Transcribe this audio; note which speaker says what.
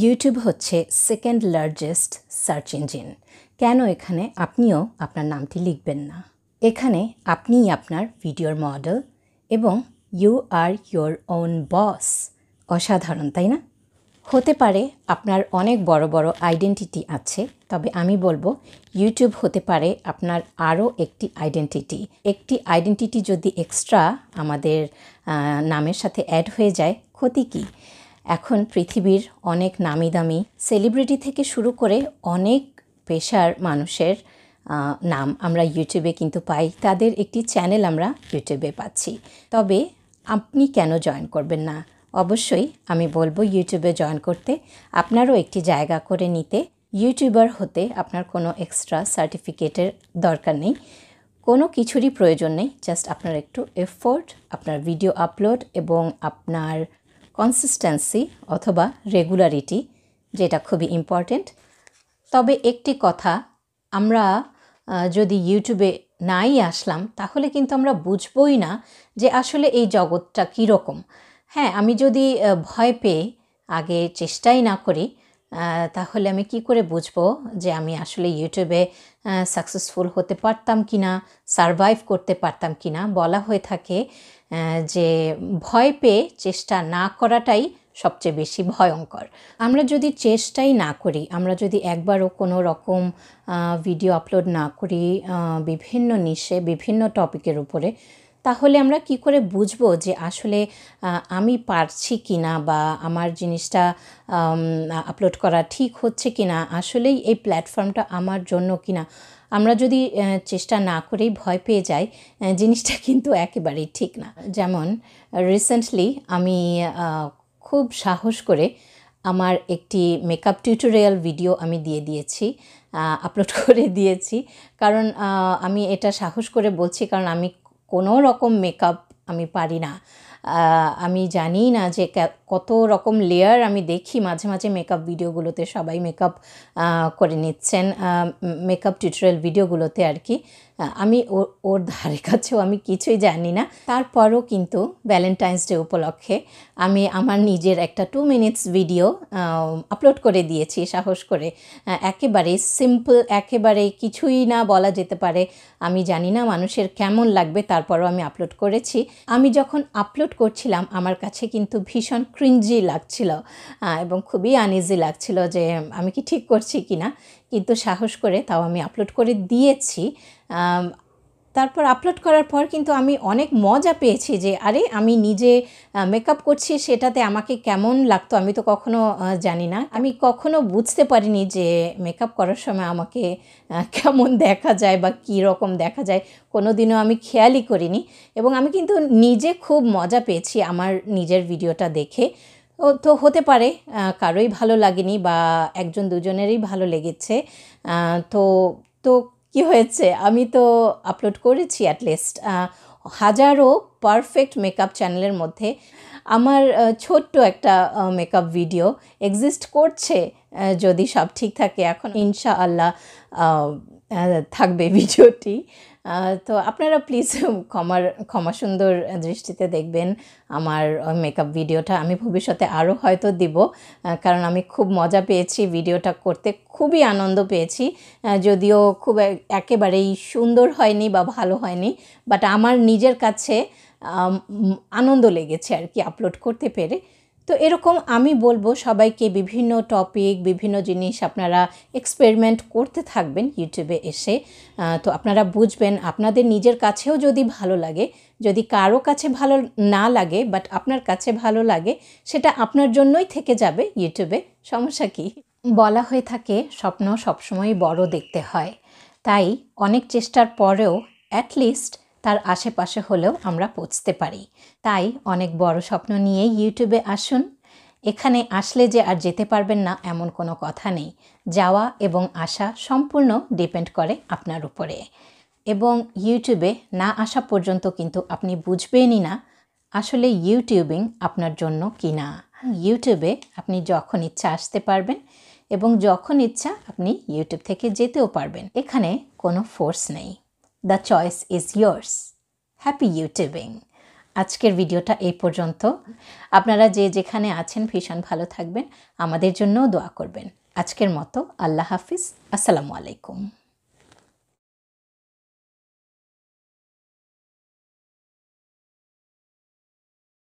Speaker 1: YouTube হচ্ছে second largest search engine কেন এখানে আপনিও আপনার নামটি লিখবেন না এখানে আপনিই আপনার ভিডিওর মডেল এবং you are your own boss অসাধারণ তাই না হতে পারে আপনার অনেক বড় বড় আইডেন্টিটি আছে তবে আমি বলবো ইউটিউব হতে পারে আপনার আরও একটি আইডেন্টিটি একটি আইডেন্টিটি যদি এক্সট্রা আমাদের নামের সাথে অ্যাড হয়ে যায় ক্ষতি কী এখন পৃথিবীর অনেক নামি দামি সেলিব্রিটি থেকে শুরু করে অনেক পেশার মানুষের নাম আমরা ইউটিউবে কিন্তু পাই তাদের একটি চ্যানেল আমরা ইউটিউবে পাচ্ছি তবে আপনি কেন জয়েন করবেন না অবশ্যই আমি বলবো ইউটিউবে জয়েন করতে আপনারও একটি জায়গা করে নিতে ইউটিউবার হতে আপনার কোনো এক্সট্রা সার্টিফিকেটের দরকার নেই কোনো কিছুরই প্রয়োজন নেই জাস্ট আপনার একটু এফোর্ট আপনার ভিডিও আপলোড এবং আপনার কনসিস্টেন্সি অথবা রেগুলারিটি যেটা খুবই ইম্পর্টেন্ট তবে একটি কথা আমরা যদি ইউটিউবে নাই আসলাম তাহলে কিন্তু আমরা বুঝবই না যে আসলে এই জগৎটা কীরকম হ্যাঁ আমি যদি ভয় পেয়ে আগে চেষ্টাই না করি তাহলে আমি কি করে বুঝবো যে আমি আসলে ইউটিউবে সাকসেসফুল হতে পারতাম কি না সারভাইভ করতে পারতাম কি না বলা হয়ে থাকে যে ভয় পেয়ে চেষ্টা না করাটাই সবচেয়ে বেশি ভয়ঙ্কর আমরা যদি চেষ্টাই না করি আমরা যদি একবারও কোনো রকম ভিডিও আপলোড না করি বিভিন্ন নিশে বিভিন্ন টপিকের উপরে তাহলে আমরা কি করে বুঝব যে আসলে আমি পারছি কি না বা আমার জিনিসটা আপলোড করা ঠিক হচ্ছে কি না আসলেই এই প্ল্যাটফর্মটা আমার জন্য কি না আমরা যদি চেষ্টা না করেই ভয় পেয়ে যাই জিনিসটা কিন্তু একেবারেই ঠিক না যেমন রিসেন্টলি আমি খুব সাহস করে আমার একটি মেকআপ টিউটোরিয়াল ভিডিও আমি দিয়ে দিয়েছি আপলোড করে দিয়েছি কারণ আমি এটা সাহস করে বলছি কারণ আমি কোনো রকম মেকআপ আমি পারি না আমি জানি না যে কত রকম লেয়ার আমি দেখি মাঝে মাঝে মেকআপ ভিডিওগুলোতে সবাই মেকআপ করে নিচ্ছেন মেকআপ টিউটোরিয়াল ভিডিওগুলোতে আর কি আমি ওর ধারে কাছেও আমি কিছুই জানি না তারপরও কিন্তু ভ্যালেন্টাইন্স ডে উপলক্ষে আমি আমার নিজের একটা টু মিনিটস ভিডিও আপলোড করে দিয়েছি সাহস করে একেবারে সিম্পল একেবারে কিছুই না বলা যেতে পারে আমি জানি না মানুষের কেমন লাগবে তারপরও আমি আপলোড করেছি আমি যখন আপলোড করছিলাম আমার কাছে কিন্তু ভীষণ ক্রিঞ্জি লাগছিল এবং খুবই আনইজি লাগছিল যে আমি কি ঠিক করছি কি না কিন্তু সাহস করে তাও আমি আপলোড করে দিয়েছি তারপর আপলোড করার পর কিন্তু আমি অনেক মজা পেয়েছি যে আরে আমি নিজে মেকআপ করছি সেটাতে আমাকে কেমন লাগতো আমি তো কখনো জানি না আমি কখনো বুঝতে পারিনি যে মেকআপ করার সময় আমাকে কেমন দেখা যায় বা কী রকম দেখা যায় কোনো দিনও আমি খেয়ালই করিনি এবং আমি কিন্তু নিজে খুব মজা পেয়েছি আমার নিজের ভিডিওটা দেখে তো হতে পারে কারোই ভালো লাগেনি বা একজন দুজনেরই ভালো লেগেছে তো তো কি হয়েছে আমি তো আপলোড করেছি অ্যাটলিস্ট হাজারো পারফেক্ট মেকআপ চ্যানেলের মধ্যে আমার ছোট্ট একটা মেকআপ ভিডিও এক্সিস্ট করছে যদি সব ঠিক থাকে এখন ইনশা আল্লাহ থাকবে ভিডিওটি তো আপনারা প্লিজ ক্ষমার ক্ষমা সুন্দর দৃষ্টিতে দেখবেন আমার মেকআপ ভিডিওটা আমি ভবিষ্যতে আরও হয়তো দিব কারণ আমি খুব মজা পেয়েছি ভিডিওটা করতে খুবই আনন্দ পেয়েছি যদিও খুব একেবারেই সুন্দর হয়নি বা ভালো হয়নি বাট আমার নিজের কাছে আনন্দ লেগেছে আর কি আপলোড করতে পেরে তো এরকম আমি বলবো সবাইকে বিভিন্ন টপিক বিভিন্ন জিনিস আপনারা এক্সপেরিমেন্ট করতে থাকবেন ইউটিউবে এসে তো আপনারা বুঝবেন আপনাদের নিজের কাছেও যদি ভালো লাগে যদি কারো কাছে ভালো না লাগে বাট আপনার কাছে ভালো লাগে সেটা আপনার জন্যই থেকে যাবে ইউটিউবে সমস্যা কি বলা হয়ে থাকে স্বপ্ন সবসময় বড় দেখতে হয় তাই অনেক চেষ্টার পরেও অ্যাটলিস্ট তার আশেপাশে হলেও আমরা পৌঁছতে পারি তাই অনেক বড় স্বপ্ন নিয়ে ইউটিউবে আসুন এখানে আসলে যে আর যেতে পারবেন না এমন কোনো কথা নেই যাওয়া এবং আসা সম্পূর্ণ ডিপেন্ড করে আপনার উপরে এবং ইউটিউবে না আসা পর্যন্ত কিন্তু আপনি বুঝবেনই না আসলে ইউটিউবিং আপনার জন্য কি না ইউটিউবে আপনি যখন ইচ্ছা আসতে পারবেন এবং যখন ইচ্ছা আপনি ইউটিউব থেকে যেতেও পারবেন এখানে কোনো ফোর্স নেই the choice is yours happy YouTubing আজকের ভিডিওটা এই পর্যন্ত আপনারা যে যেখানে আছেন ভীষণ ভালো থাকবেন আমাদের জন্যও দোয়া করবেন আজকের মতো আল্লাহ হাফিজ আসসালামু আলাইকুম